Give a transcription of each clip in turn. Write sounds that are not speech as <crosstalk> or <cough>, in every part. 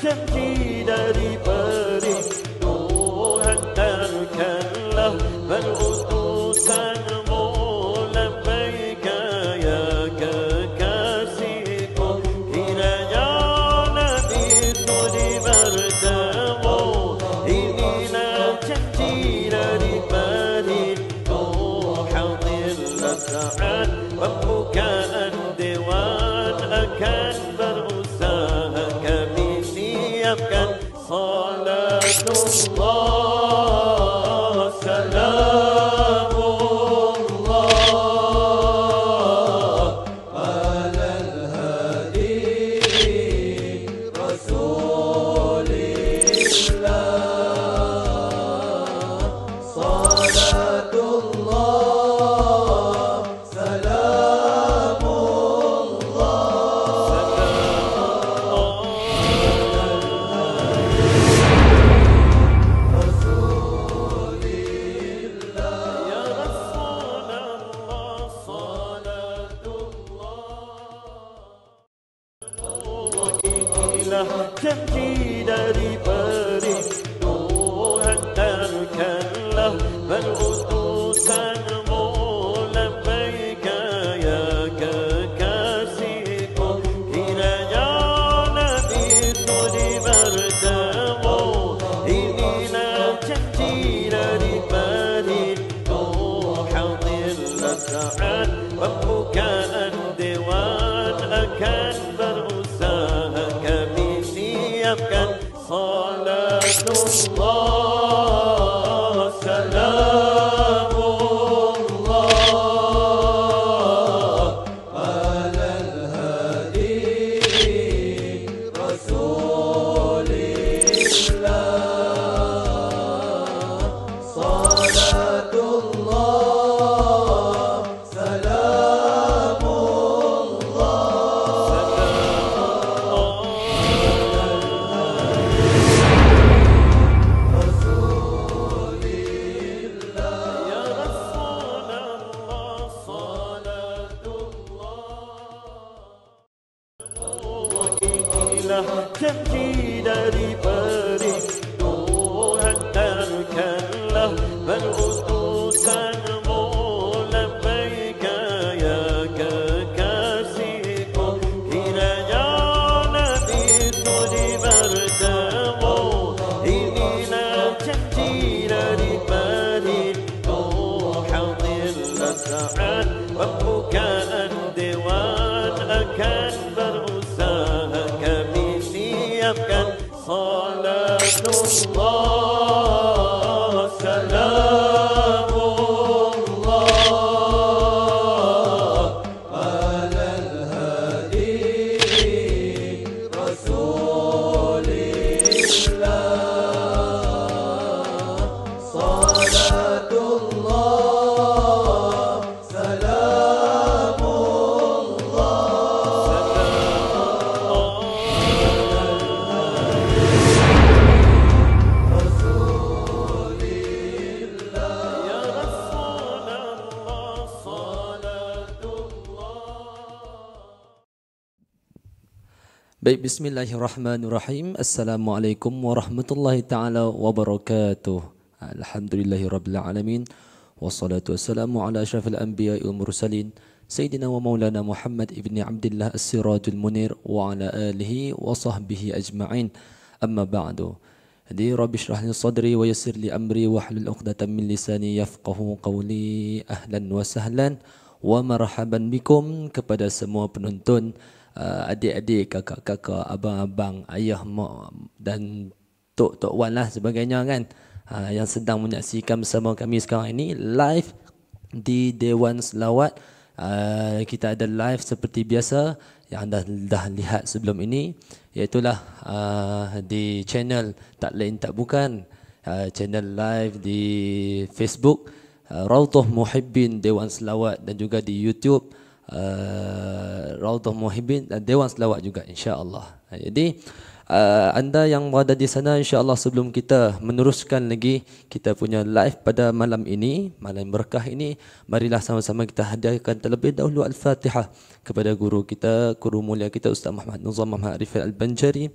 sentir. بسم الله الرحمن الرحيم السلام عليكم ورحمة الله تعالى وبركاته الحمد لله رب العالمين والصلاة والسلام على أشرف الأنبياء والمرسلين سيدنا ومولانا محمد ابن عبد الله السراج المنير وعلى آله وصحبه أجمعين أما بعد دي رب اشرح لي صدري ويسر لي أمري واحلل عقدة من لساني يفقه قولي أهلا وسهلا ومرحبا بكم kepada semua penonton uh, adik-adik, kakak-kakak, abang-abang, ayah, mak dan tok-tok wan lah sebagainya kan uh, yang sedang menyaksikan bersama kami sekarang ini live di Dewan Selawat. Uh, kita ada live seperti biasa yang anda dah lihat sebelum ini iaitulah uh, di channel tak lain tak bukan uh, channel live di Facebook uh, Rautoh Muhibbin Dewan Selawat dan juga di YouTube uh, Raudhah Muhibbin dan Dewan Selawat juga insya-Allah. Ha, jadi uh, anda yang berada di sana insya-Allah sebelum kita meneruskan lagi kita punya live pada malam ini, malam berkah ini, marilah sama-sama kita hadiahkan terlebih dahulu Al-Fatihah kepada guru kita, guru mulia kita Ustaz Muhammad Nuzam Muhammad Arifin Al-Banjari.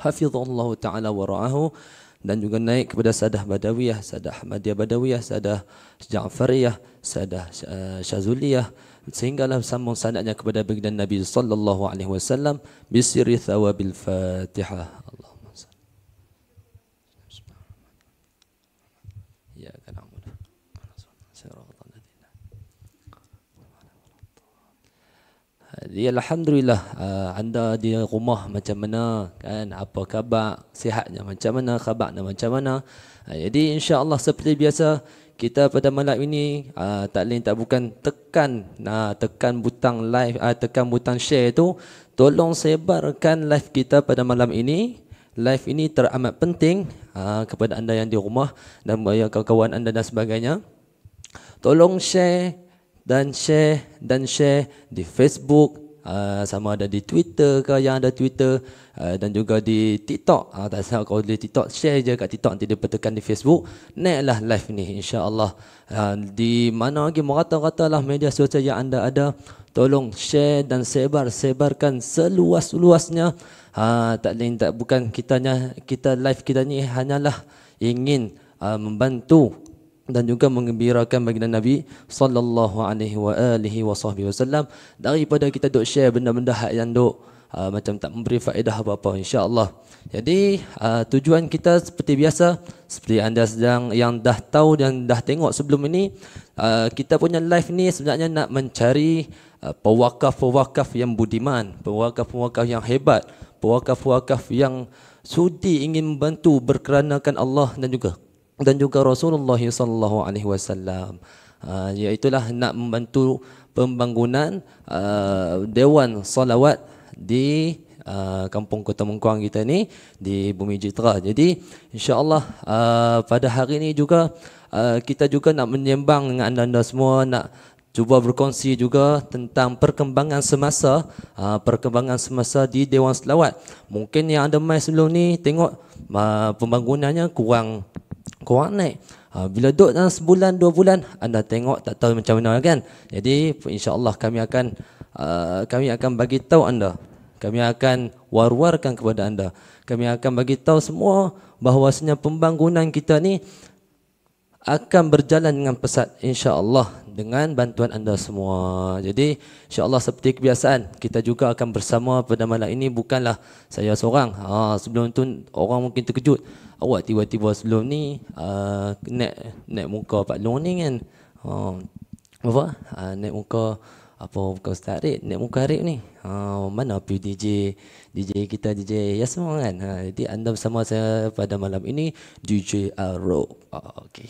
Hafizullah Ta'ala wa'ra'ahu dan juga naik kepada Sadah Badawiyah, Sadah Ahmadiyah Badawiyah, Sadah Ja'fariyah, Sadah eh, Syazuliyah sehinggalah sambung sanadnya kepada baginda Nabi sallallahu alaihi wasallam bisirri thawabil Fatihah. Jadi ya, kan, alhamdulillah ah, anda di rumah macam mana kan apa khabar sihatnya macam mana khabarnya macam mana ah, jadi insyaallah seperti biasa kita pada malam ini uh, tak lain tak bukan tekan uh, tekan butang live uh, tekan butang share tu tolong sebarkan live kita pada malam ini live ini teramat penting uh, kepada anda yang di rumah dan uh, kawan-kawan anda dan sebagainya tolong share dan share dan share di Facebook Ah, sama ada di Twitter ke yang ada Twitter ah, dan juga di TikTok. Ah, tak salah kalau di TikTok share je kat TikTok nanti dia petekan di Facebook. Naiklah live ni insya-Allah. di mana lagi merata-ratalah media sosial yang anda ada. Tolong share dan sebar sebarkan seluas-luasnya. tak lain tak bukan kitanya kita live kita ni hanyalah ingin membantu dan juga mengembirakan baginda Nabi sallallahu alaihi wa alihi wasallam daripada kita dok share benda-benda hak yang dok uh, ah, macam tak memberi faedah apa-apa Insyaallah. Jadi uh, tujuan kita seperti biasa seperti anda sedang yang dah tahu dan dah tengok sebelum ini uh, kita punya live ni sebenarnya nak mencari uh, pewakaf-pewakaf yang budiman, pewakaf-pewakaf yang hebat, pewakaf-pewakaf yang sudi ingin membantu berkeranakan Allah dan juga dan juga Rasulullah sallallahu alaihi wasallam ah, iaitu lah nak membantu pembangunan uh, dewan salawat di uh, kampung Kota Mengkuang kita ni di Bumi Jitra. Jadi insya-Allah uh, pada hari ini juga uh, kita juga nak menyembang dengan anda-anda semua nak cuba berkongsi juga tentang perkembangan semasa uh, perkembangan semasa di Dewan Selawat. Mungkin yang anda mai sebelum ni tengok uh, pembangunannya kurang kurang naik ha, bila duduk dalam sebulan dua bulan anda tengok tak tahu macam mana kan jadi Insya Allah kami akan uh, kami akan bagi tahu anda kami akan war-warkan kepada anda kami akan bagi tahu semua bahawasanya pembangunan kita ni akan berjalan dengan pesat insya-Allah dengan bantuan anda semua. Jadi insya-Allah seperti kebiasaan kita juga akan bersama pada malam ini bukanlah saya seorang. Ha, sebelum tu orang mungkin terkejut. Awak tiba-tiba sebelum ni uh, naik naik muka Pak Long ni kan. Ha, apa? Uh, naik muka apa kau Ustaz Rid, Nek Muka Rid ni. Ha, mana pi DJ DJ kita DJ Yasmin kan. Ha, jadi anda bersama saya pada malam ini DJ Aro. Oh, ha, Okey.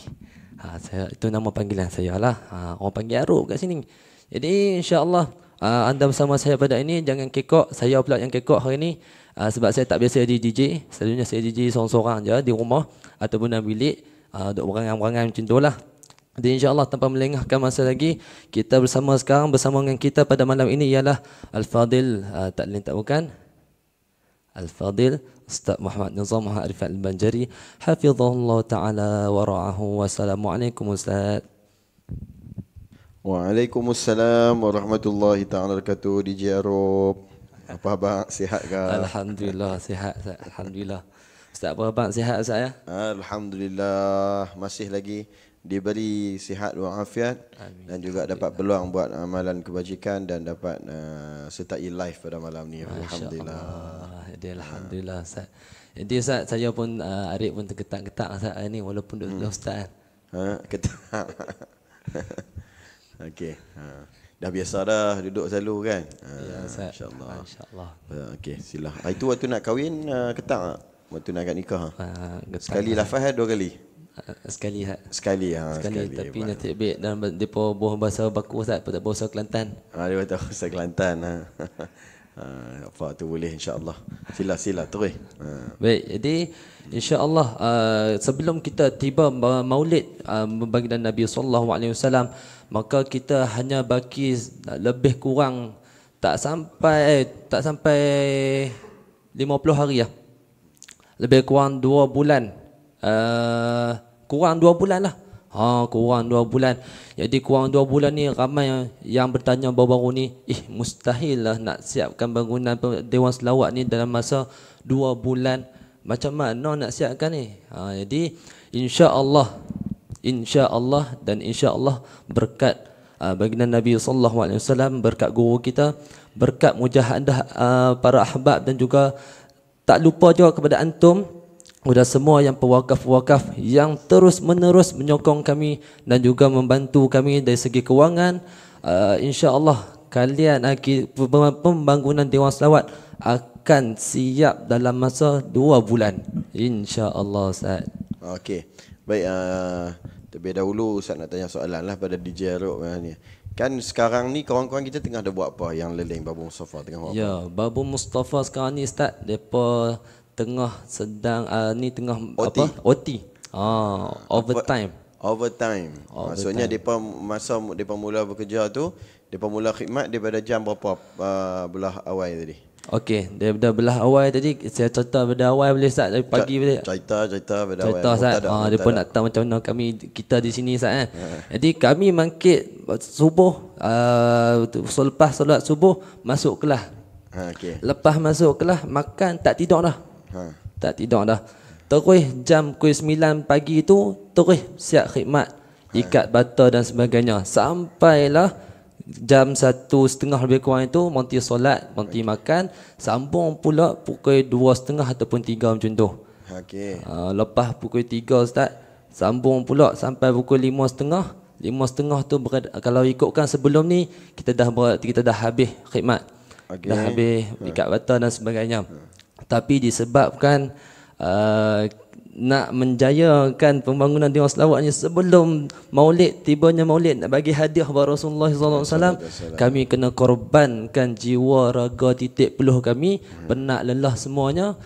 Ha, saya itu nama panggilan saya lah. Ha, orang panggil Aro kat sini. Jadi insya-Allah uh, anda bersama saya pada ini jangan kekok, saya pula yang kekok hari ini. Uh, sebab saya tak biasa jadi DJ, selalunya saya DJ seorang-seorang je di rumah ataupun dalam bilik. Uh, duk berangan-berangan macam tu lah dan insya Allah tanpa melengahkan masa lagi kita bersama sekarang bersama dengan kita pada malam ini ialah Al Fadil uh, ah, tak lain tak bukan Al Fadil Ustaz Muhammad Nizam Arif Al Banjari hafizahullah taala wa ra'ahu wa ustaz Waalaikumsalam warahmatullahi taala wabarakatuh DJ Arab. Apa khabar? Sihat ke? Alhamdulillah sihat. Alhamdulillah. Ustaz apa khabar? Sihat saya? Alhamdulillah masih lagi diberi sihat walafiat dan juga dapat peluang buat amalan kebajikan dan dapat uh, sertai live pada malam ni alhamdulillah. Jadi ya. alhamdulillah ha. Ustaz. Jadi Ustaz saya pun uh, Arif pun terketak-ketak Ustaz ni walaupun duduk hmm. Ustaz. Ha ketak. <laughs> Okey. Ha. Dah biasa dah duduk selalu kan? Ha, ya, Ustaz. InsyaAllah. InsyaAllah. Ha, okey, silah. Ah, itu waktu nak kahwin, uh, ketak tak? Waktu nak nikah? Ha? Uh, ketak, Sekali lafaz, dua kali? Eh, sekali ha. sekali ha sekali, sekali tapi nanti baik dan depa boh bahasa baku ustaz pada ah, bahasa kelantan ha dia tahu bahasa kelantan ha ha apa tu boleh insya Allah. sila sila terus ha. baik jadi insya Allah uh, ah, sebelum kita tiba maulid uh, ah, bagi dan nabi sallallahu alaihi wasallam maka kita hanya baki lebih kurang tak sampai eh, tak sampai 50 hari ya lebih kurang 2 bulan uh, kurang dua bulan lah ha, kurang dua bulan jadi kurang dua bulan ni ramai yang, yang bertanya baru-baru ni eh mustahil lah nak siapkan bangunan Dewan Selawat ni dalam masa dua bulan macam mana nak siapkan ni ha, jadi insya Allah insya Allah dan insya Allah berkat uh, baginda Nabi SAW berkat guru kita berkat mujahadah uh, para ahbab dan juga tak lupa juga kepada antum Udah semua yang pewakaf-pewakaf yang terus-menerus menyokong kami dan juga membantu kami dari segi kewangan uh, insya-Allah kalian pembangunan Dewan Selawat akan siap dalam masa dua bulan insya-Allah Ustaz. Okey. Baik uh, terlebih dahulu Ustaz nak tanya soalan lah pada DJ Arok uh, ni. Kan sekarang ni kawan-kawan kita tengah ada buat apa yang leleng Babu Mustafa tengah buat apa? Ya, Babu Mustafa sekarang ni Ustaz, depa tengah sedang uh, ni tengah OT. apa OT ah oh, overtime overtime over maksudnya depa masa depa mula bekerja tu depa mula khidmat daripada jam berapa uh, belah awal tadi Okey, daripada belah awal tadi saya cerita pada awal boleh start dari pagi boleh. Cerita cerita pada awal. Cerita sat. Ah depa nak tahu macam mana kami kita di sini sat eh. Ha. Jadi kami mangkit subuh uh, selepas solat subuh masuk kelas. Ha, okay. Lepas masuk kelas makan tak tidur dah. Ha. Tak tidur dah. Terus jam pukul 9 pagi tu terus siap khidmat, ha. ikat ha. bata dan sebagainya. Sampailah jam 1.30 lebih kurang itu monti solat, monti okay. makan, sambung pula pukul 2.30 ataupun 3 macam tu. Okay. Uh, ha, lepas pukul 3 ustaz, sambung pula sampai pukul 5.30. 5.30 tu kalau ikutkan sebelum ni kita dah kita dah habis khidmat. Okay. Dah habis ha. ikat bata dan sebagainya tapi disebabkan uh, nak menjayakan pembangunan di Selawat ni sebelum maulid tibanya maulid nak bagi hadiah kepada Rasulullah sallallahu alaihi wasallam kami kena korbankan jiwa raga titik peluh kami hmm. penat lelah semuanya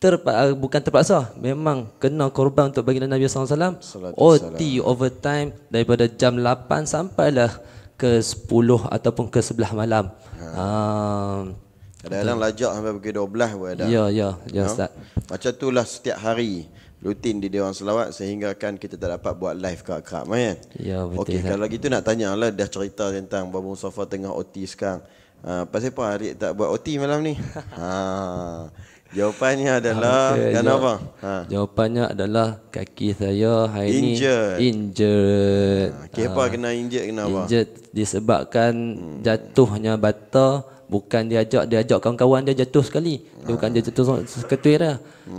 Terpa, uh, bukan terpaksa memang kena korban untuk baginda Nabi SAW Salatul OT over time daripada jam 8 sampailah ke 10 ataupun ke 11 malam ha. Uh, Kadang-kadang lajak sampai pukul 12 pun ada. Ya, ya, ya, ya Ustaz. Macam itulah setiap hari rutin di Dewan Selawat sehingga kan kita tak dapat buat live kat kerap kan. Ya, betul. Okey, kalau gitu nak tanya lah dah cerita tentang Bapak Mustafa tengah OT sekarang. Uh, pasal apa Arik tak buat OT malam ni? ha. Jawapannya ah, adalah okay, kenapa? Jawab, ha. Jawapannya adalah kaki saya hari ini injured. injured. Ha, ah, kenapa ha. Ah. kena injured kenapa? Injured disebabkan hmm. jatuhnya bata bukan dia ajak dia ajak kawan-kawan dia jatuh sekali dia bukan dia jatuh seketul dah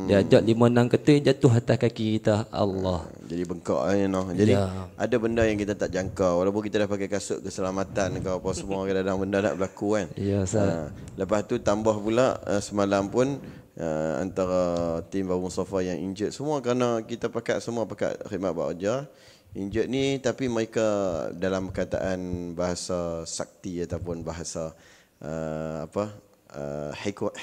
dia hmm. ajak lima enam ketul jatuh atas kaki kita Allah hmm. jadi bengkak you eh, know. jadi ya. ada benda yang kita tak jangka walaupun kita dah pakai kasut keselamatan kau apa semua kadang-kadang benda tak berlaku kan ya sah. Ha. lepas tu tambah pula eh, semalam pun eh, antara tim Abu Mustafa yang injet semua kerana kita pakat semua pakat khidmat buat kerja injet ni tapi mereka dalam kataan bahasa sakti ataupun bahasa uh, apa uh,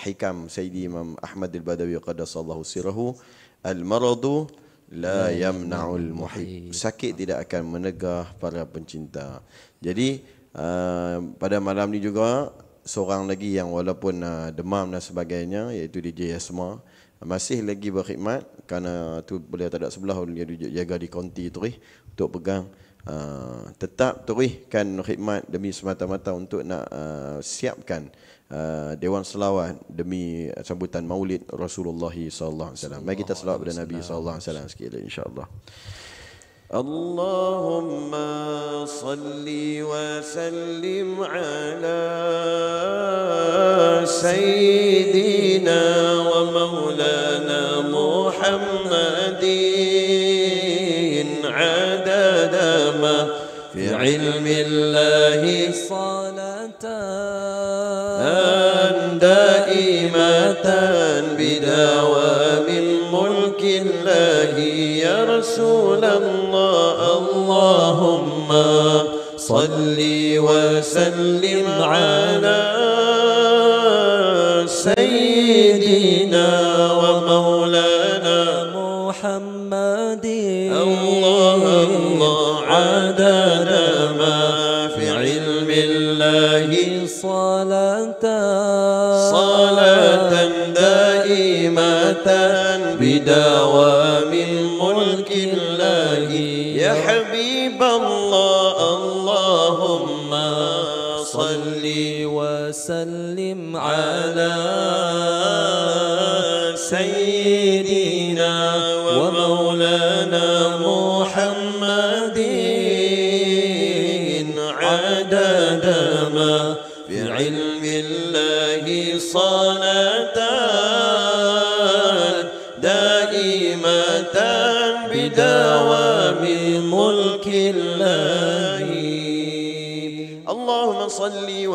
hikam Sayyidi Imam Ahmad al-Badawi qaddasallahu sirahu al-maradu la yamna'ul muhib sakit tidak akan menegah para pencinta jadi uh, pada malam ni juga seorang lagi yang walaupun uh, demam dan sebagainya iaitu DJ Yasma masih lagi berkhidmat kerana tu boleh tak ada sebelah dia jaga di konti tu eh, untuk pegang uh, tetap terihkan khidmat demi semata-mata untuk nak uh, siapkan uh, dewan selawat demi sambutan Maulid Rasulullah sallallahu alaihi wasallam. Mari kita selawat kepada Nabi sallallahu alaihi wasallam sekali insya-Allah. اللهم صل وسلم على سيدنا ومولانا محمدين بعلم الله صلاة دائمة بدوام ملك الله يا رسول الله اللهم صل وسلم على سيدنا ومولانا محمد الله الله عدد ثلاثا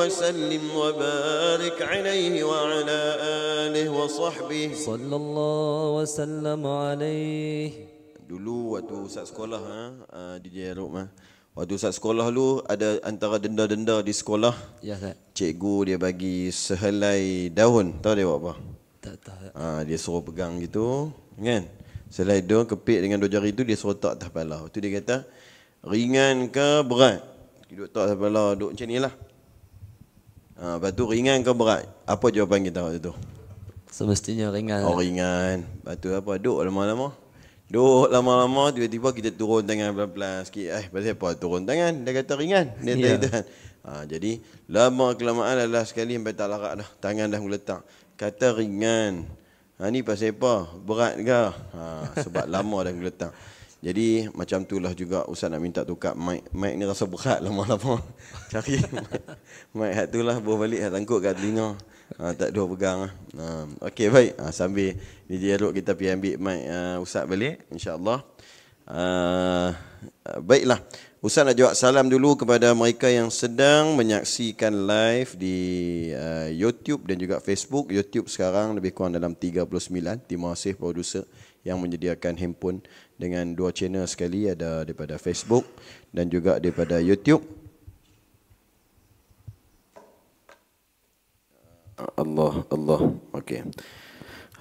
وسلم وبارك عليه وعلى آله وصحبه صلى الله وسلم عليه dulu waktu Ustaz sekolah ha, ha di Jeruk mah. Waktu Ustaz sekolah dulu ada antara denda-denda di sekolah. Ya Ustaz. Cikgu dia bagi sehelai daun. Tahu dia buat apa? Tak tahu. Ha, dia suruh pegang gitu. Kan? Sehelai daun kepik dengan dua jari tu dia suruh tak tahpala. Tu dia kata ringan ke berat? Duduk tak tahpala duduk macam ni lah. Ha, lepas tu ringan ke berat? Apa jawapan kita waktu tu? Semestinya ringan. Lah. Oh, ringan. Lepas tu apa? Duduk lama-lama. Duduk lama-lama, tiba-tiba kita turun tangan pelan-pelan sikit. Eh, pasal apa? Turun tangan. Dia kata ringan. Dia kata, yeah. ha, jadi, lama kelamaan adalah sekali sampai tak larat dah. Tangan dah meletak. Kata ringan. Ha, ni pasal apa? Berat ke? Ha, sebab lama dah meletak. Jadi macam tu lah juga Ustaz nak minta tukar mic. Mic ni rasa berat lama-lama. <laughs> Cari mic. Mic tu lah buah balik lah tangkut kat telinga. Ha, tak dua pegang lah. Ha, Okey baik. Ha, sambil ni dia kita pergi ambil mic uh, Ustaz balik. InsyaAllah. Uh, baiklah. Ustaz nak jawab salam dulu kepada mereka yang sedang menyaksikan live di uh, YouTube dan juga Facebook. YouTube sekarang lebih kurang dalam 39. Terima kasih produser yang menyediakan handphone dengan dua channel sekali ada daripada Facebook dan juga daripada YouTube. Allah Allah. Okey.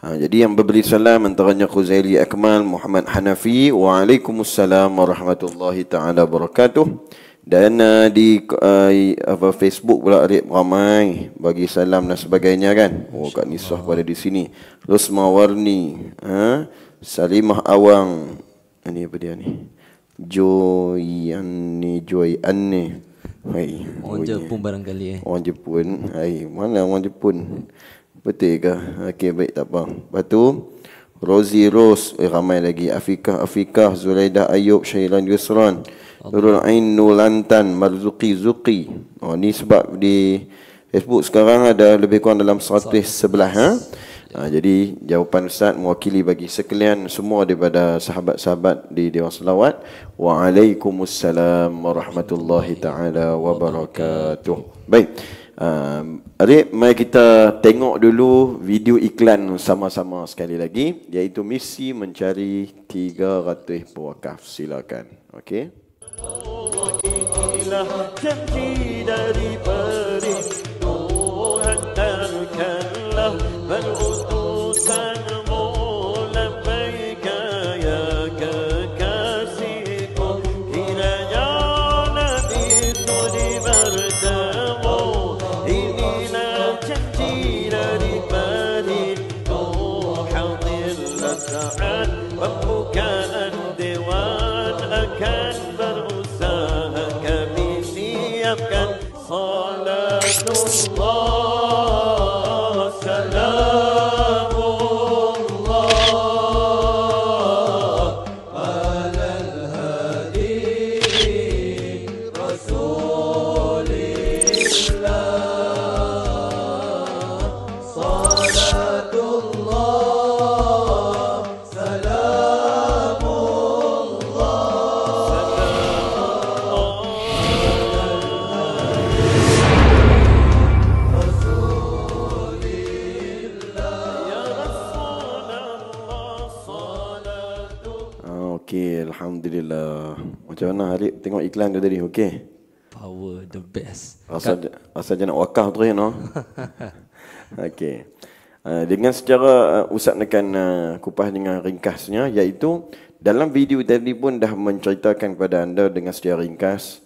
Ha, jadi yang berbeli salam antaranya Khuzaili Akmal, Muhammad Hanafi Waalaikumsalam Warahmatullahi Ta'ala Barakatuh Dan uh, di uh, apa, Facebook pula Arif ramai Bagi salam dan sebagainya kan Oh Kak Nisah pada di sini Rosma Warni ha? Salimah Awang Ini apa dia ni Joyani Joyani Hai, orang Jepun barangkali eh. Orang Jepun. Hai, mana orang Jepun? Betul ke? Okey, baik tak apa. Lepas tu Rosie Rose, eh, ramai lagi Afikah Afikah, Zulaidah Ayub, Syailan Yusran, Nurul Ain Nulantan, Marzuki Zuki. Oh, ni sebab di Facebook sekarang ada lebih kurang dalam 111, ha? Ha, jadi jawapan Ustaz mewakili bagi sekalian semua daripada sahabat-sahabat di Dewan Salawat. Waalaikumsalam warahmatullahi taala wabarakatuh. Baik. Uh, um, adik, mari kita tengok dulu video iklan sama-sama sekali lagi iaitu misi mencari 300 pewakaf silakan okey Allah di, tengok iklan tu tadi, okey? Power the best. Asal, Kat... asal je nak wakaf tu, you know? <laughs> okey. Uh, dengan secara uh, usah nekan uh, kupas dengan ringkasnya, iaitu dalam video tadi pun dah menceritakan kepada anda dengan secara ringkas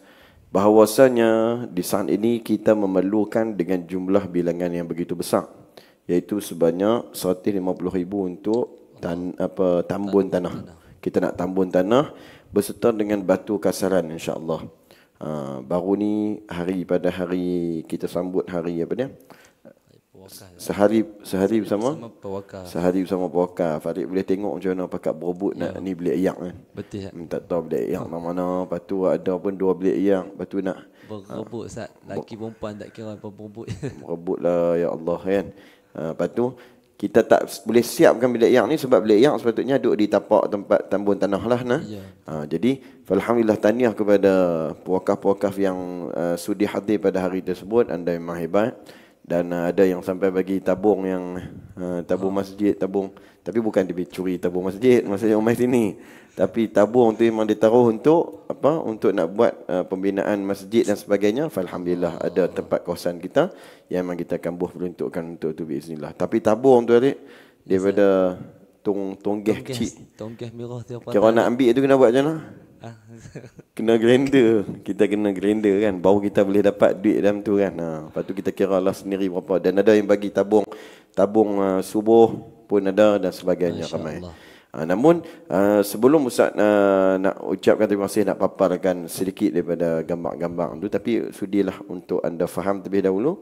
bahawasanya di saat ini kita memerlukan dengan jumlah bilangan yang begitu besar iaitu sebanyak 150,000 untuk tan apa tambun tanah. Kita nak tambun tanah berserta dengan batu kasaran insyaAllah. Uh, baru ni hari pada hari kita sambut hari apa dia? Sehari sehari bersama Sehari bersama pewakar Farid boleh tengok macam mana pakat berobot nak ya. ni bilik iak kan. Eh? Betul tak? Hmm, tak tahu bilik iak mana ha. mana. Lepas tu ada pun dua bilik iak. Lepas tu nak ha. berobot sat. Laki perempuan tak kira apa berobot. lah ya Allah kan. Ha, lepas tu kita tak boleh siapkan bilik yang ni sebab bilik yang sepatutnya duduk di tapak tempat tambun tanah lah nah. Yeah. Ha, jadi alhamdulillah tahniah kepada puakaf-puakaf yang uh, sudi hadir pada hari tersebut anda memang hebat dan uh, ada yang sampai bagi tabung yang uh, tabung ah. masjid tabung tapi bukan dia curi tabung masjid masjid umat sini tapi tabung tu memang ditaruh untuk apa untuk nak buat uh, pembinaan masjid dan sebagainya alhamdulillah ada tempat kawasan kita yang memang kita akan buh peruntukkan untuk tu biiznillah tapi tabung tu tadi daripada tong tonggeh kecil tonggeh merah tu apa kira nak ambil tu kena buat macam mana kena grander, kita kena grander kan baru kita boleh dapat duit dalam tu kan ha lepas tu kita kira Allah sendiri berapa dan ada yang bagi tabung tabung uh, subuh pun ada dan sebagainya Masya ramai Allah. Ha, namun uh, sebelum ustaz uh, nak ucapkan terima kasih nak paparkan sedikit daripada gambar-gambar tu tapi sudilah untuk anda faham terlebih dahulu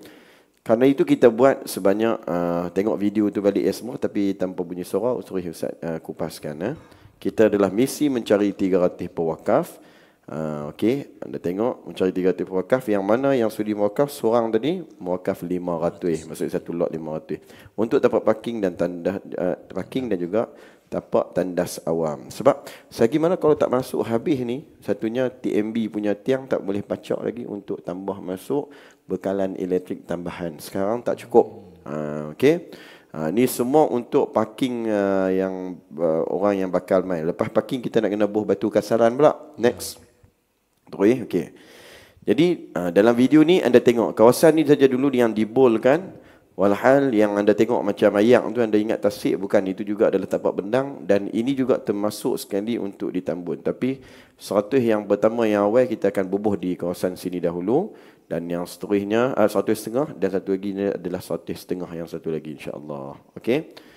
Karena itu kita buat sebanyak uh, tengok video tu balik ya semua tapi tanpa bunyi suara suruh ustaz uh, kupaskan eh kita adalah misi mencari 300 pewakaf. Uh, ah, Okey, anda tengok mencari 300 pewakaf yang mana yang sudi mewakaf seorang tadi mewakaf 500, 500. maksud satu lot 500. Untuk tapak parking dan tanda uh, parking dan juga tapak tandas awam. Sebab segi mana kalau tak masuk habis ni, satunya TMB punya tiang tak boleh pacak lagi untuk tambah masuk bekalan elektrik tambahan. Sekarang tak cukup. Uh, Okey. Uh, ni semua untuk parking uh, yang uh, orang yang bakal main. Lepas parking kita nak kena buh batu kasaran pula. Next. Terus eh? okey. Jadi uh, dalam video ni anda tengok kawasan ni saja dulu yang dibol kan. Walhal yang anda tengok macam ayak tu anda ingat tasik bukan itu juga adalah tapak bendang dan ini juga termasuk sekali untuk ditambun. Tapi 100 yang pertama yang awal kita akan bubuh di kawasan sini dahulu dan yang seterusnya uh, satu setengah dan satu lagi adalah satu setengah yang satu lagi insyaallah okey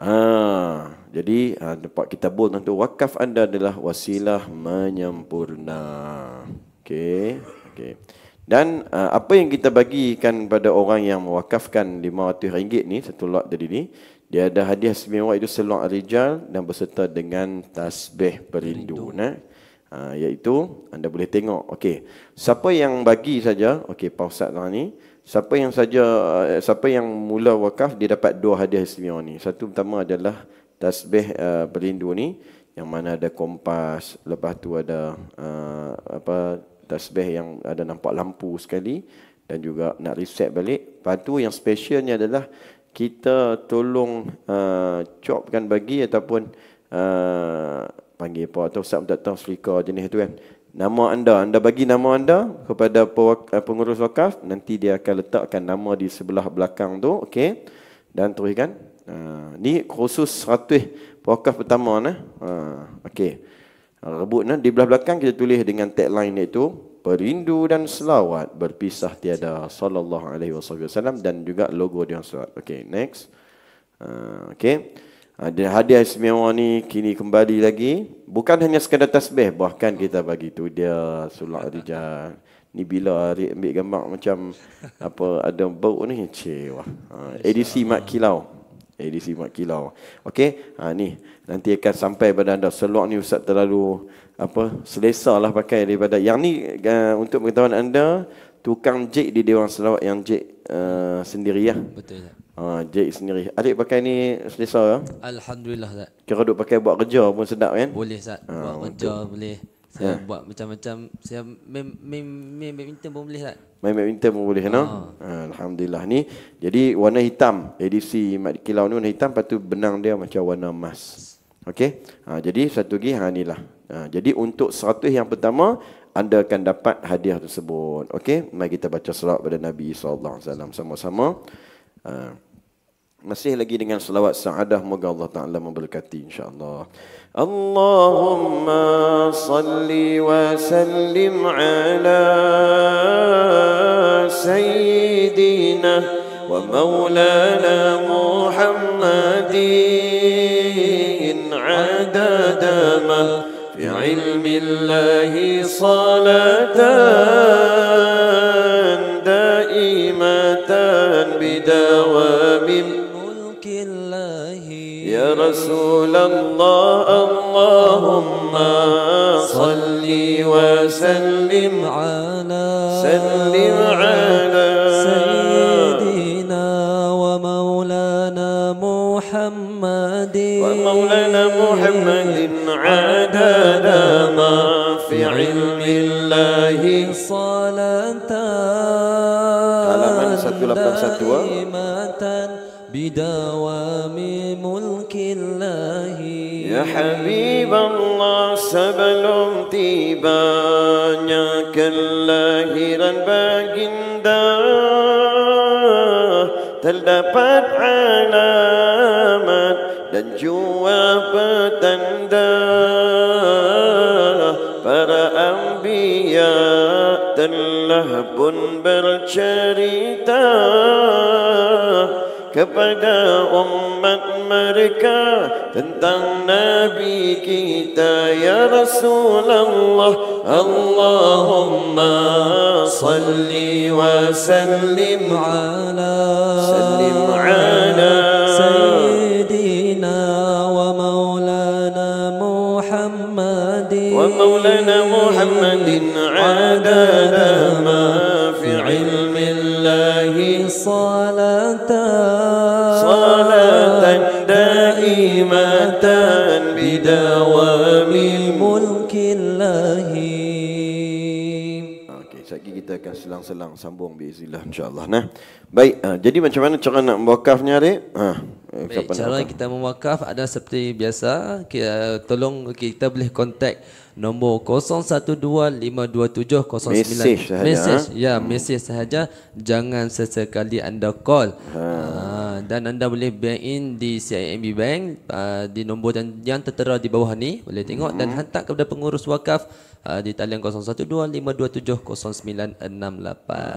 Ha, jadi ha, tempat kita bol tentu wakaf anda adalah wasilah menyempurna. Okey. Okey. Dan ha, apa yang kita bagikan pada orang yang mewakafkan RM500 ni satu lot tadi ni, dia ada hadiah semewa itu seluar rijal dan berserta dengan tasbih perindu. Nah, ha, iaitu anda boleh tengok okey siapa yang bagi saja okey pausat lah ni siapa yang saja eh, siapa yang mula wakaf dia dapat dua hadiah istimewa ni satu pertama adalah tasbih uh, berlindu ni yang mana ada kompas lepas tu ada uh, apa tasbih yang ada nampak lampu sekali dan juga nak reset balik lepas tu yang specialnya adalah kita tolong uh, copkan bagi ataupun panggil apa atau ustaz minta tahu selika jenis tu kan nama anda anda bagi nama anda kepada eh, pengurus wakaf nanti dia akan letakkan nama di sebelah belakang tu okey dan teruskan ha ah, ni khusus 100 wakaf pertama nah ha okey rebut nah di belah belakang kita tulis dengan tagline itu perindu dan selawat berpisah tiada sallallahu alaihi wasallam dan juga logo dia selawat okey next ha okey dan hadiah istimewa ni kini kembali lagi. Bukan hanya sekadar tasbih. Bahkan kita bagi tu dia sulak rijal. Ni bila hari ambil gambar macam apa ada bau ni. Cewa. Edisi Mak Kilau. Edisi Mak Kilau. Okey. Ha, ni. Nanti akan sampai pada anda. Seluar ni Ustaz terlalu apa selesa lah pakai daripada. Yang ni uh, untuk pengetahuan anda. Tukang jik di Dewan Sarawak yang jik uh, eh, sendiri ya. Betul. Ah, Jake sendiri. Adik pakai ni selesa ke? Ya? Alhamdulillah, Zat. Kira duk pakai buat kerja pun sedap kan? Boleh, Zat. Ah, buat kerja boleh. Saya ha. buat macam-macam. Saya main, main, main badminton pun boleh, Zat. Main badminton pun boleh, kan? no? Ah, Alhamdulillah ni. Jadi, warna hitam. Edisi Mat Kilau ni warna hitam. Lepas tu benang dia macam warna emas. Okey. Ha, jadi satu lagi ha ni lah. Ha, jadi untuk 100 yang pertama anda akan dapat hadiah tersebut. Okey. Mari kita baca selawat pada Nabi SAW. sama-sama. Ha masih lagi dengan selawat sa'adah moga Allah Taala memberkati insyaallah Allahumma salli wa sallim ala sayyidina wa maulana Muhammadin adada ma fi ilmi Allah salatan daimatan bidawamin ملك الله يا رسول الله اللهم صل وسلم على سلم على سيدنا ومولانا محمد ومولانا محمد عدد ما في علم الله صلاة halaman 181 بدوام ملك الله يا حبيب الله سبل امتبانا كاللهيرا باقندا تلدفت علامات dan jua petanda para ambiya telah pun bercerita kepada umat mereka tentang Nabi kita ya Rasulullah Allahumma salli wa sallim ala sallim ala sayyidina wa maulana Muhammadin wa maulana Muhammadin adada tawfiqillahi Okey, sekejap kita akan selang-selang sambung biizillah insyaAllah nah. Baik, uh, jadi macam mana cara nak mewakafnya Arif? Uh, ah, eh, Baik, cara kita mewakaf ada seperti biasa kita, eh, Tolong kita boleh kontak nombor 012 527 09 message sahaja, ha? ya hmm. message sahaja jangan sesekali anda call ha. Ha. dan anda boleh bank in di CIMB Bank ha, di nombor yang, yang tertera di bawah ni boleh tengok hmm. dan hantar kepada pengurus wakaf ha, di talian 012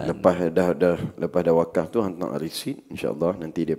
lepas dah, dah, lepas dah wakaf tu hantar receipt insyaAllah nanti dia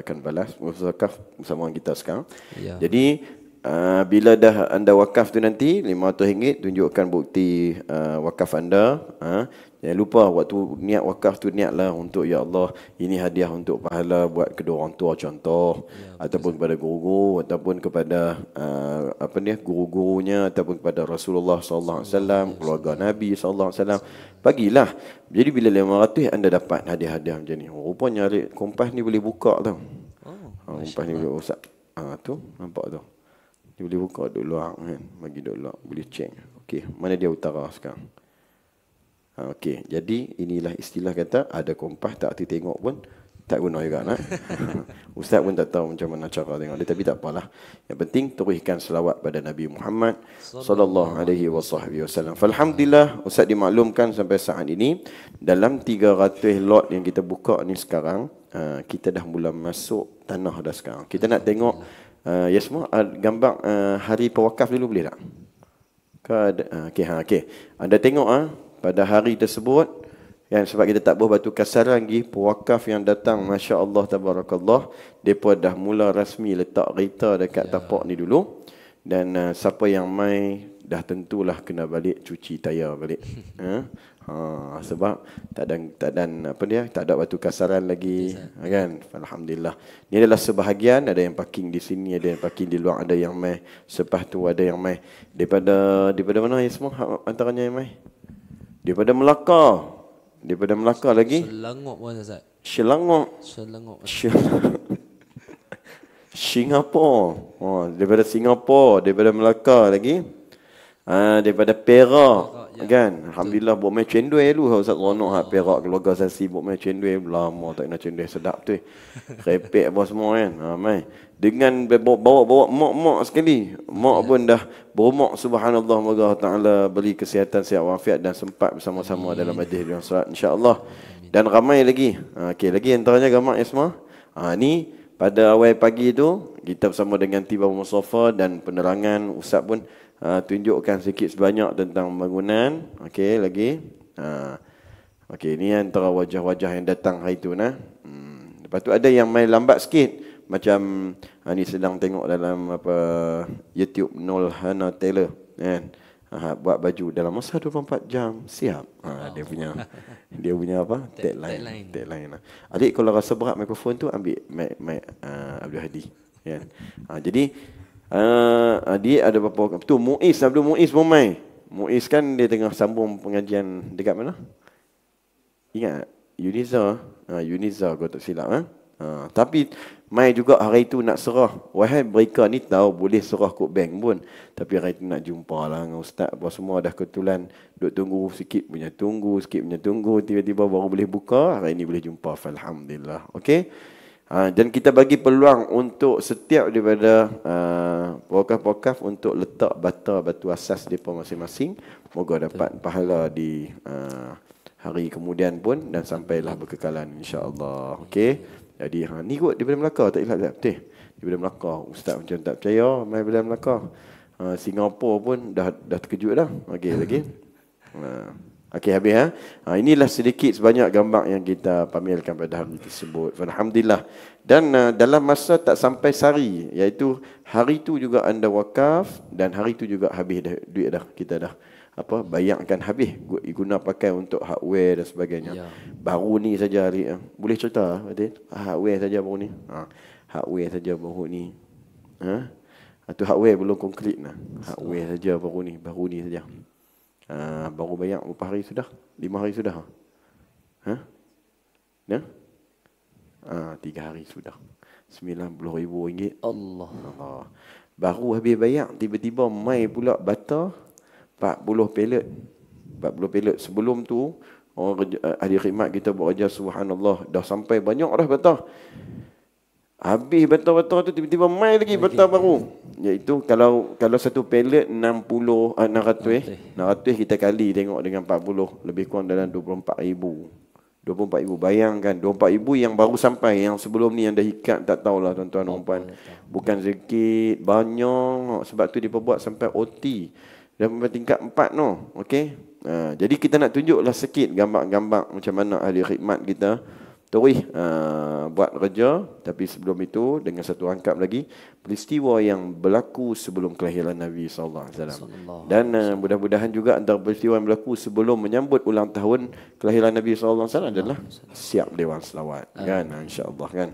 akan balas wakaf sama kita sekarang ya. jadi Ah, bila dah anda wakaf tu nanti RM500 tunjukkan bukti uh, wakaf anda uh, jangan lupa waktu niat wakaf tu niatlah untuk ya Allah ini hadiah untuk pahala buat kedua orang tua contoh ya, ataupun betul. kepada guru ataupun kepada uh, apa ni guru-gurunya ataupun kepada Rasulullah sallallahu alaihi wasallam keluarga ya. Nabi sallallahu alaihi wasallam bagilah jadi bila RM500 anda dapat hadiah-hadiah macam ni rupanya kompas ni boleh buka tau oh, ha, kompas ni boleh usap ha, tu nampak tu dia boleh buka duduk luar kan. Bagi duduk luar. Boleh check. Okey. Mana dia utara sekarang? Ha, Okey. Jadi inilah istilah kata ada kompas tak arti tengok pun tak guna juga nak. <laughs> Ustaz pun tak tahu macam mana cara tengok dia tapi tak apalah. Yang penting teruskan selawat pada Nabi Muhammad sallallahu alaihi wasallam. Alhamdulillah ustaz dimaklumkan sampai saat ini dalam 300 lot yang kita buka ni sekarang ha, kita dah mula masuk tanah dah sekarang. Kita nak tengok Eh, ya semua uh, gambar uh, hari pewakaf dulu boleh tak? Kad uh, ah, okey ha okey. Anda tengok ah uh, pada hari tersebut yang sebab kita tak buat batu kasaran lagi pewakaf yang datang masya-Allah tabarakallah depa dah mula rasmi letak rita dekat ya. tapak ni dulu dan uh, siapa yang mai dah tentulah kena balik cuci tayar balik. <laughs> Ha? ha sebab tak dan tak dan apa dia tak ada batu kasaran lagi yes, ha, kan alhamdulillah ni adalah sebahagian ada yang parking di sini ada yang parking di luar ada yang mai sepah tu ada yang mai daripada daripada mana ya semua ha, antaranya yang mai daripada melaka daripada melaka lagi selangor pun ustaz selangor selangor <laughs> Singapura. Ha, oh, daripada Singapura, daripada Melaka lagi ha, daripada Perak, Perak ya. kan ya. alhamdulillah buat main cendol elu ha ustaz ronok ha Perak keluarga sasi buat main cendol lama tak kena cendol sedap tu eh. <laughs> repek apa semua kan ha mai dengan bawa-bawa mak-mak sekali mak ya. pun dah bermak subhanallah moga taala beri kesihatan sihat wafiat dan sempat bersama-sama Amin. dalam majlis dan solat insyaallah dan ramai lagi ha, okey lagi antaranya gamak Isma ha ni pada awal pagi tu kita bersama dengan tiba Mustafa dan penerangan ustaz pun uh, tunjukkan sikit sebanyak tentang bangunan. Okey, lagi. Uh, Okey, ni antara wajah-wajah yang datang hari tu. Nah. Hmm. Lepas tu ada yang main lambat sikit. Macam ha, ni sedang tengok dalam apa YouTube Nol Hana Taylor kan. Ha, buat baju dalam masa 24 jam siap. Ha, oh. dia punya dia punya apa? <laughs> Tagline. Tagline. Lah. Adik kalau rasa berat mikrofon tu ambil mic mic uh, Abdul Hadi kan. Ha, jadi Uh, ah, dia ada beberapa orang. Tu Muiz Abdul Muiz Mumai. Muiz kan dia tengah sambung pengajian dekat mana? Ingat Uniza. Ha, uh, Uniza kau tak silap eh. Uh, tapi Mai juga hari itu nak serah. Wahai mereka ni tahu boleh serah kot bank pun. Tapi hari itu nak jumpa lah dengan ustaz. Apa semua dah ketulan duduk tunggu sikit punya tunggu. Sikit punya tunggu. Tiba-tiba baru boleh buka. Hari ini boleh jumpa. Alhamdulillah. Okey. Ha, dan kita bagi peluang untuk setiap daripada pokaf-pokaf ha, uh, untuk letak bata batu asas mereka masing-masing. Moga dapat pahala di uh, hari kemudian pun dan sampailah berkekalan insyaallah. Okay, Jadi ha ni kot daripada Melaka tak silap tak betul. Daripada Melaka. Ustaz macam tak percaya mai daripada Melaka. Ha, Singapura pun dah dah terkejut dah. okay lagi. <laughs> Ha. Uh. Okey habis ha? ha. inilah sedikit sebanyak gambar yang kita pamerkan pada hari tersebut. Alhamdulillah. Dan uh, dalam masa tak sampai sehari iaitu hari itu juga anda wakaf dan hari itu juga habis dah, duit dah kita dah apa bayangkan habis guna pakai untuk hardware dan sebagainya. Ya. Baru ni saja hari ha. boleh cerita berarti ha, ha, hardware saja baru ni. Ha. Hardware saja baru ni. Ha. Atau ha, hardware belum konkret nah. Hardware saja baru ni, baru ni saja. Ah, baru bayar berapa hari sudah? Lima hari sudah? Ha? Ya? Ha, tiga hari sudah. Sembilan puluh ribu ringgit. Allah. Allah. Baru habis bayar, tiba-tiba mai pula bata. Empat puluh pelet. Empat puluh pelet. Sebelum tu, orang, eh, ahli khidmat kita buat kerja, subhanallah. Dah sampai banyak dah bata. Habis bantal-bantal tu tiba-tiba mai lagi okay. bantal baru. Iaitu kalau kalau satu pallet 60 600 ah, eh 600 kita kali tengok dengan 40 lebih kurang dalam 24000. 24000 bayangkan 24000 yang baru sampai yang sebelum ni yang dah ikat tak tahulah tuan-tuan dan puan. Bukan sikit banyak sebab tu dia buat sampai OT dan sampai tingkat 4 no. Okey. Ha, jadi kita nak tunjuklah sikit gambar-gambar macam mana ahli khidmat kita Tori uh, buat kerja tapi sebelum itu dengan satu rangkap lagi peristiwa yang berlaku sebelum kelahiran Nabi sallallahu alaihi wasallam. Dan uh, mudah-mudahan juga antara peristiwa yang berlaku sebelum menyambut ulang tahun kelahiran Nabi sallallahu alaihi wasallam adalah siap dewan selawat kan Insyaallah kan.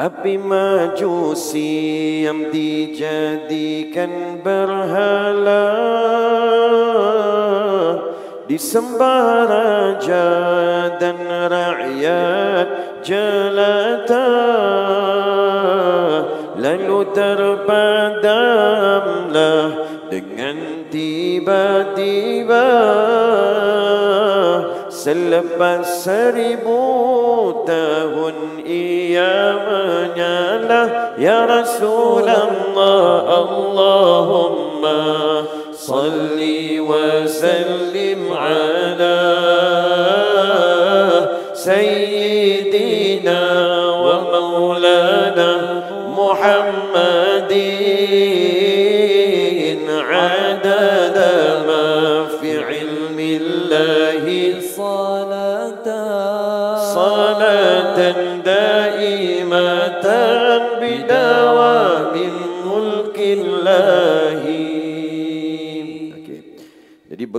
Api majusi yang dijadikan berhala disembah raja dan rakyat jelata lalu terpadamlah dengan tiba-tiba selepas seribu tahun ia menyala ya rasulullah allahumma salli وسلم على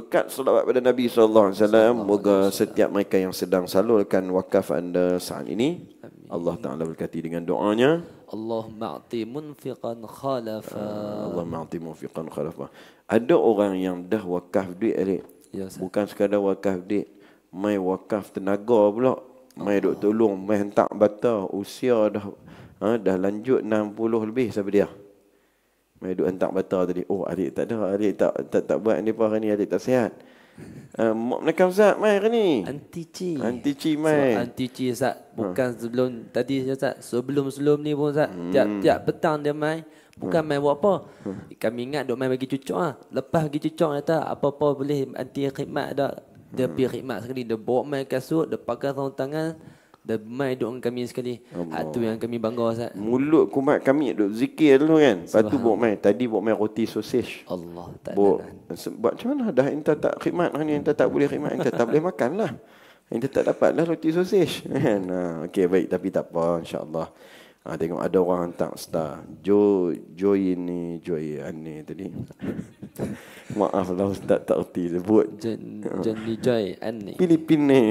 berkat selawat pada Nabi sallallahu alaihi wasallam moga setiap mereka yang sedang salurkan wakaf anda saat ini Allah taala berkati dengan doanya Allahumma a'ti munfiqan khalafa Allahumma a'ti munfiqan khalafa ada orang yang dah wakaf duit adik ya, bukan sekadar wakaf duit mai wakaf tenaga pula mai duk tolong mai hentak bata usia dah ha, dah lanjut 60 lebih sampai dia Mai duk hentak bata tadi. Oh, adik tak ada. Adik tak tak, tak buat ni apa ni. Adik tak sihat. Uh, <laughs> mak nak kau sat mai hari ni. Anti ci. Anti ci mai. So, anti ci sat ha. bukan ha. sebelum tadi saya sat. Sebelum sebelum ni pun sat. Hmm. Tiap tiap petang dia mai bukan ha. mai buat apa. Ha. Kami ingat duk main bagi cucuk ah. Lepas bagi cucuk kata apa-apa boleh anti khidmat dah. Dia ha. pergi khidmat sekali dia bawa mai kasut, dia pakai tangan. The mai doang kami sekali. Hatu yang kami bangga Ustaz. Mulut kumat kami duk zikir dulu kan. Patu buat mai. Tadi buat mai roti sosis. Allah tak Sebab macam mana dah entah tak khidmat lah ni entah tak boleh khidmat entah tak boleh makan lah. Entah tak dapat lah roti sosis. <laughs> Kan. Ha, okay, baik tapi tak apa insya Ha, tengok ada orang hantar star. Jo, Jo ini, Jo ini tadi. <laughs> Maaf lah Ustaz tak kerti buat. Jan, ha. Jan ini. Filipin ni.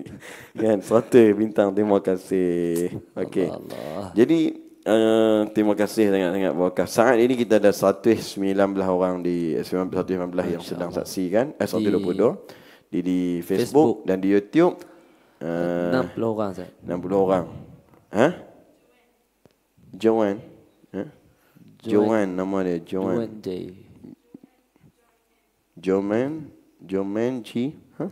<laughs> kan, serata bintang. Terima kasih. Okey. Jadi, uh, terima kasih sangat-sangat Wakaf. Saat ini kita ada 119 orang di 19, 19 yang sedang saksikan. Eh, 122. Di, di, Facebook, Facebook, dan di YouTube. Eh, uh, 60 orang, Ustaz. 60 orang. Hah? Joanne. Eh? Joanne, nama dia. Joanne. Joanne Day. Joanne. Joanne G. Huh?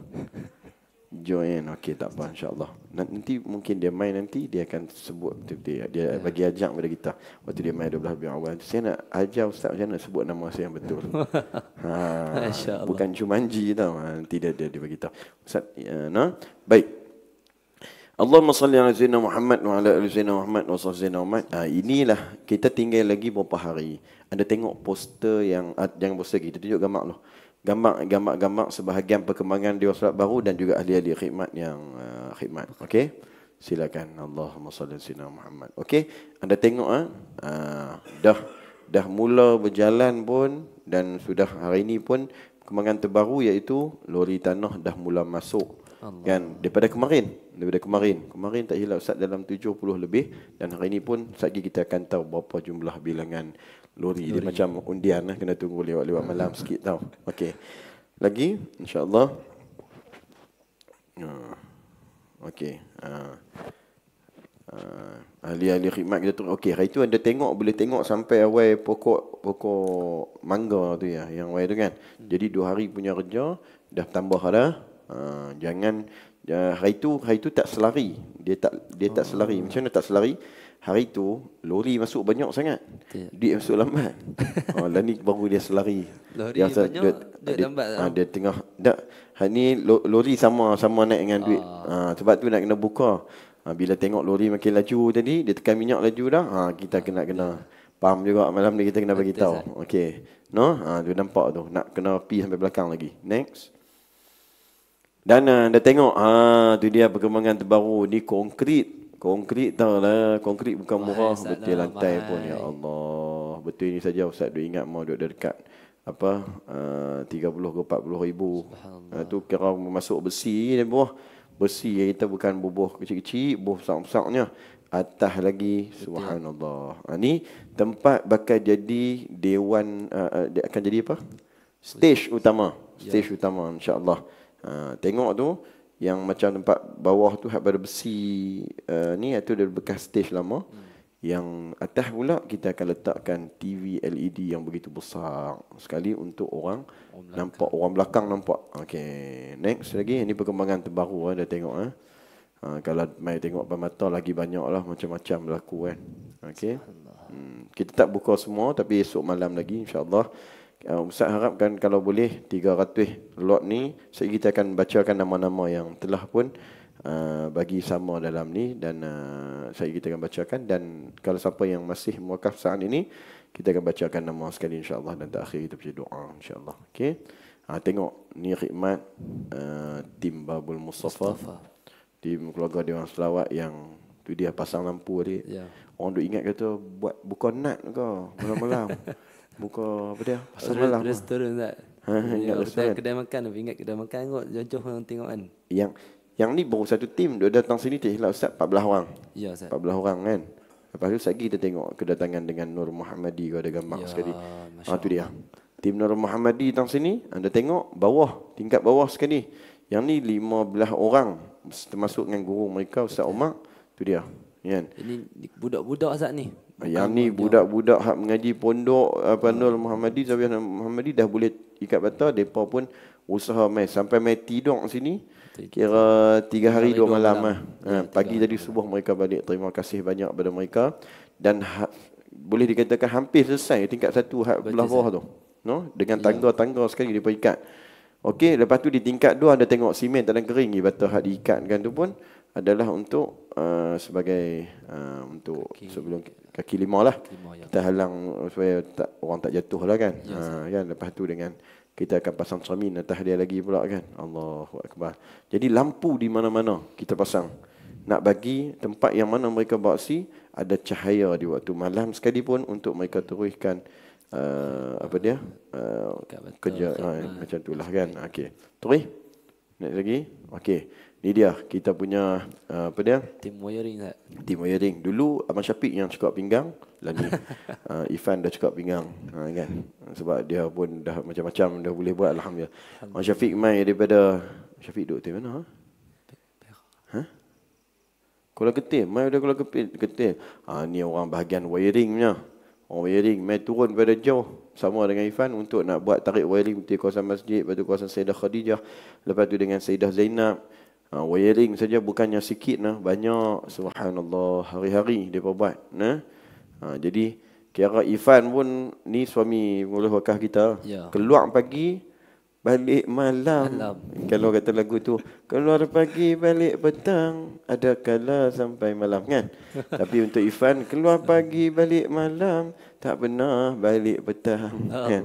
Joanne. Okey, tak apa. InsyaAllah. Nanti mungkin dia main nanti, dia akan sebut. Dia, dia yeah. bagi ajak kepada kita. Waktu dia main 12 bulan awal. Saya nak ajar Ustaz macam nak sebut nama saya yang betul. <laughs> ha, Bukan cuma G tau. Ha, nanti dia, dia, dia, dia tahu. Ustaz, uh, nah? Baik. Allahumma salli ala Sayyidina Muhammad wa ala ali Sayyidina Muhammad wa sallallahu Sayyidina Muhammad. Ha, inilah kita tinggal lagi beberapa hari. Anda tengok poster yang ah, yang poster kita tunjuk gambar tu. Gambar gambar gambar sebahagian perkembangan di wasalat baru dan juga ahli-ahli khidmat yang uh, khidmat. Okey. Silakan Allahumma salli ala Sayyidina Muhammad. Okey. Anda tengok ah ha? uh, dah dah mula berjalan pun dan sudah hari ini pun perkembangan terbaru iaitu lori tanah dah mula masuk Allah. kan daripada kemarin daripada kemarin kemarin tak hilang ustaz dalam 70 lebih dan hari ini pun satgi kita akan tahu berapa jumlah bilangan lori, lori. dia macam undian lah kena tunggu lewat-lewat malam hmm. sikit tau okey lagi insyaallah ah. Okay. uh, ah. ah. ahli-ahli khidmat kita tu okey hari tu anda tengok boleh tengok sampai awal pokok pokok mangga tu ya yang awal tu kan hmm. jadi dua hari punya kerja dah tambah dah Ha, jangan uh, hari itu hari itu tak selari. Dia tak dia oh. tak selari. Macam mana tak selari? Hari itu lori masuk banyak sangat. Dia masuk lambat. <laughs> oh, dan lah ni baru dia selari. Lori dia banyak, dia, dia, lambat. Dia, ha, dia, tengah dah hari ni lori sama sama naik dengan oh. duit. Ah. Ha, sebab tu nak kena buka. Ha, bila tengok lori makin laju tadi, dia tekan minyak laju dah. Ha, kita ah, kena kena faham juga malam ni kita kena bagi tahu. Okey. No, ha, dia nampak tu nak kena pi sampai belakang lagi. Next. Dan anda eh, tengok ha tu dia perkembangan terbaru ni konkrit. Konkrit tau lah. Konkrit bukan murah. Wahai, betul lantai wahai. pun. Ya Allah. Betul ini saja Ustaz duk ingat mau duduk dekat apa eh, uh, 30 ke 40 ribu. Uh, tu kira masuk besi ni bawah. Besi yang kita bukan bubuh kecil-kecil. Bubuh besar-besarnya. Atas lagi. Betul. Subhanallah. Ha, ni tempat bakal jadi dewan. Uh, uh, akan jadi apa? Stage utama. Ya. Stage ya. utama insyaAllah. Ah, tengok tu yang macam tempat bawah tu hak pada besi uh, ni itu dari bekas stage lama. Hmm. Yang atas pula kita akan letakkan TV LED yang begitu besar sekali untuk orang, orang nampak orang belakang nampak. Okey, next lagi ini perkembangan terbaru eh, ah, dah tengok eh. Ha, kalau mai tengok depan mata lagi banyaklah macam-macam berlaku kan. Okey. Hmm. Kita tak buka semua tapi esok malam lagi insya-Allah uh, Ustaz harapkan kalau boleh 300 lot ni Sekejap kita akan bacakan nama-nama yang telah pun uh, Bagi sama dalam ni Dan uh, sekejap kita akan bacakan Dan kalau siapa yang masih muakaf saat ini Kita akan bacakan nama sekali insyaAllah Dan terakhir kita baca doa insyaAllah Okay Ha, tengok ni khidmat uh, tim Babul Mustafa, Mustafa. tim keluarga Dewan Selawat yang tu dia pasang lampu tadi. Yeah. Orang duk ingat kata buat buka nat ke malam-malam. <laughs> buka apa dia? Pasar malam. Restoran tak? Ha, ingat kedai, restoran. Kedai makan tapi ingat kedai makan kot. Jauh-jauh orang tengok kan. Yang yang ni baru satu tim dia datang sini teh lah ustaz 14 orang. Ya ustaz. 14 orang kan. Lepas tu satgi kita tengok kedatangan dengan Nur Muhammadi kau ada gambar ya, sekali. Ah tu dia. Tim Nur Muhammadi datang sini, anda tengok bawah, tingkat bawah sekali. Yang ni 15 orang termasuk dengan guru mereka Ustaz Omar. Tu dia. Yan. Ini budak-budak saat ni. Ah, yang ni budak-budak hak mengaji pondok apa ah, uh, Nur Muhammadi Zawiyah Muhammadi dah boleh ikat bata depa pun usaha mai sampai mai tidur sini kira tiga hari dua malam, malam. Ah. ah ya, pagi tadi subuh mereka balik terima kasih banyak kepada mereka dan ha, boleh dikatakan hampir selesai tingkat satu hak belah bawah tu no dengan ya. tangga-tangga sekali depa ikat okey lepas tu di tingkat dua ada tengok simen tak ada kering ni bata hak diikatkan tu pun adalah untuk uh, sebagai uh, untuk kaki. sebelum kaki lima lah kaki lima, ya. kita halang supaya tak, orang tak jatuh lah kan ya, uh, kan lepas tu dengan kita akan pasang cermin atas dia lagi pula kan Allahu akbar jadi lampu di mana-mana kita pasang nak bagi tempat yang mana mereka beraksi ada cahaya di waktu malam sekali pun untuk mereka teruskan uh, apa dia uh, kerja uh, macam itulah kan okey terus next lagi okey Ni dia kita punya uh, apa dia? Team wiring tak? Team wiring. Dulu Abang Syafiq yang cukup pinggang, lah ni. <laughs> uh, Ifan dah cukup pinggang. uh, kan? Sebab dia pun dah macam-macam dah boleh buat alhamdulillah. alhamdulillah. Abang Syafiq main daripada Syafiq duduk team mana? Ha? ha? Kuala Ketil, main daripada Kuala Ketil. Ketil. Ha, ni orang bahagian wiringnya. Orang wiring main turun pada jauh sama dengan Ifan untuk nak buat tarik wiring di kawasan masjid, lepas tu kawasan Sayyidah Khadijah, lepas tu dengan Sayyidah Zainab ha, wiring saja bukannya sikit nah banyak subhanallah hari-hari depa buat nah ha, jadi kira Ifan pun ni suami mula wakaf kita ya. keluar pagi balik malam. malam kalau kata lagu tu keluar pagi balik petang ada kala sampai malam kan <laughs> tapi untuk Ifan keluar pagi balik malam tak pernah balik petang. Allah. Kan?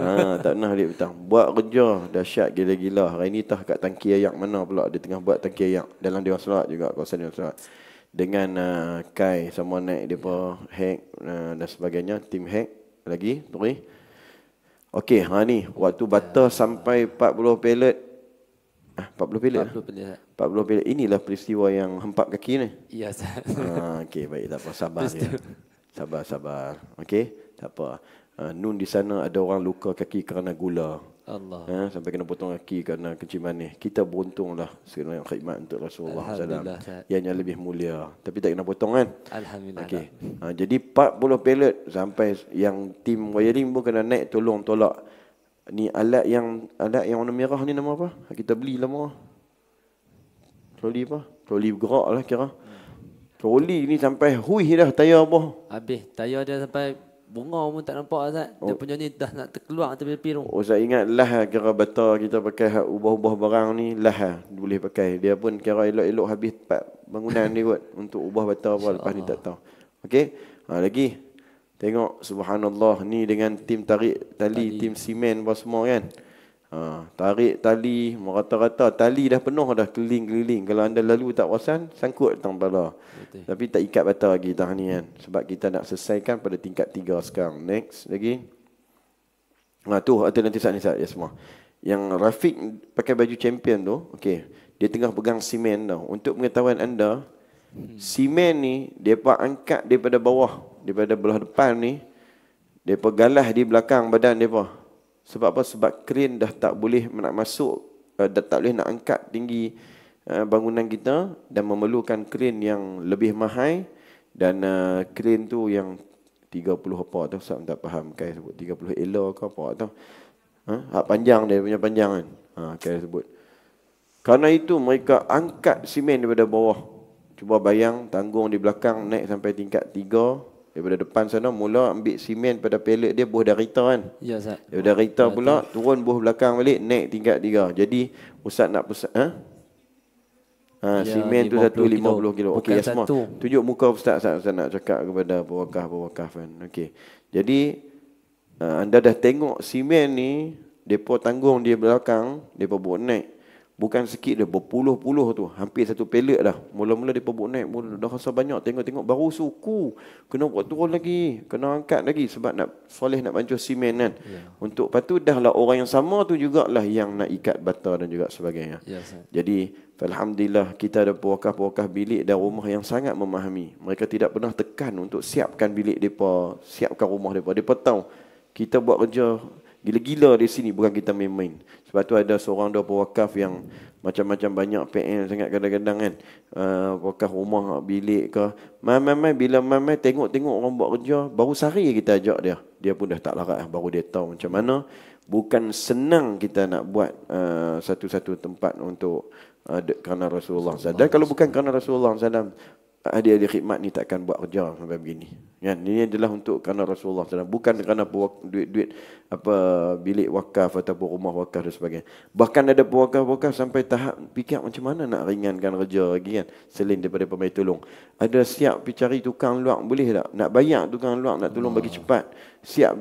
Ha, tak pernah balik petang. Buat kerja dahsyat gila-gila. Hari ni tah kat tangki ayak mana pula dia tengah buat tangki ayak dalam dewan solat juga kawasan dewan solat. Dengan uh, Kai sama naik dia pun hack uh, dan sebagainya, tim hack lagi, beri. Okey, ha ni waktu bata ya. sampai 40 pallet Ah, 40 pilih 40 pilih lah. Pilih, 40 Inilah peristiwa yang hempap kaki ni. Ya, Ustaz. Ah, okey, baik. Tak apa. Sabar. Peristiwa. Ya. Sabar, sabar. Okey? Tak apa. Uh, nun di sana ada orang luka kaki kerana gula. Allah. Ha, sampai kena potong kaki kerana kencing manis. Kita beruntunglah sekiranya khidmat untuk Rasulullah SAW. Yang yang lebih mulia. Tapi tak kena potong kan? Alhamdulillah. Okay. Ha, ah, jadi 40 pallet sampai yang tim wiring pun kena naik tolong tolak. Ni alat yang alat yang warna merah ni nama apa? Kita beli lama. Troli apa? Troli gerak lah kira. Hmm. Troli ni sampai huih dah tayar boh. Habis tayar dia sampai bunga pun tak nampak Ustaz. Oh. Dia punya ni dah nak terkeluar tepi-tepi tu. Oh, saya ingat lah kira bata kita pakai ubah-ubah barang ni lah boleh pakai. Dia pun kira elok-elok habis tempat bangunan ni kot untuk ubah bata apa lepas ni tak tahu. Okey. Ha, lagi tengok subhanallah ni dengan tim tarik tali, tali. tim simen apa semua kan. Ha, tarik tali merata-rata tali dah penuh dah keliling-keliling kalau anda lalu tak puasan sangkut tang bala tapi tak ikat bata lagi tah ni kan sebab kita nak selesaikan pada tingkat 3 sekarang next lagi ha tu atau nanti sat ni sat ya semua yang Rafiq pakai baju champion tu okey dia tengah pegang simen tau untuk pengetahuan anda simen ni dia pak angkat daripada bawah daripada belah depan ni dia pegalah di belakang badan dia pak sebab apa? Sebab kren dah tak boleh nak masuk, uh, dah tak boleh nak angkat tinggi uh, bangunan kita dan memerlukan kren yang lebih mahal dan uh, eh, kren tu yang 30 apa tu, saya tak faham kaya sebut 30 elo ke apa tu. Ha? Hak ah, panjang dia punya panjang kan. Ha, ah, kaya sebut. Karena itu mereka angkat simen daripada bawah. Cuba bayang tanggung di belakang naik sampai tingkat 3 Daripada depan sana mula ambil simen pada pelet dia buah dari rita kan. Ya Ustaz. Daripada rita ya, pula ya, turun buah belakang balik naik tingkat tiga. Jadi Ustaz nak pusat. Ha? Ha, ya, simen tu satu lima puluh kilo. kilo. Okey Asma. Tunjuk muka Ustaz, Ustaz, Ustaz nak cakap kepada pewakaf-pewakaf kan. Okey. Jadi ha, anda dah tengok simen ni. Depa tanggung dia belakang. Depa buat naik. Bukan sikit dia, berpuluh-puluh tu. Hampir satu pelet dah. Mula-mula dia pun naik, mula dah rasa banyak. Tengok-tengok, baru suku. Kena buat turun lagi. Kena angkat lagi sebab nak soleh nak bancuh simen kan. Yeah. Untuk patu dah lah orang yang sama tu jugalah yang nak ikat bata dan juga sebagainya. Yeah, Jadi, Alhamdulillah kita ada puakah-puakah bilik dan rumah yang sangat memahami. Mereka tidak pernah tekan untuk siapkan bilik mereka, siapkan rumah mereka. Mereka tahu kita buat kerja Gila-gila di sini bukan kita main-main. Sebab tu ada seorang dua pewakaf yang macam-macam banyak PN sangat kadang-kadang kan. Uh, wakaf rumah, bilik ke. Mai-mai-mai bila mai-mai tengok-tengok orang buat kerja, baru sehari kita ajak dia. Dia pun dah tak larat baru dia tahu macam mana. Bukan senang kita nak buat uh, satu-satu tempat untuk uh, ah, kerana Rasulullah SAW. Dan kalau bukan kerana Rasulullah SAW, hadiah-hadiah khidmat ni takkan buat kerja sampai begini. Ya, ini adalah untuk kerana Rasulullah SAW. Bukan kerana duit-duit apa bilik wakaf ataupun rumah wakaf dan sebagainya. Bahkan ada pewakaf-wakaf sampai tahap fikir macam mana nak ringankan kerja lagi kan. Selain daripada pemain tolong. Ada siap pergi cari tukang luak boleh tak? Nak bayar tukang luak nak tolong bagi ah. cepat. Siap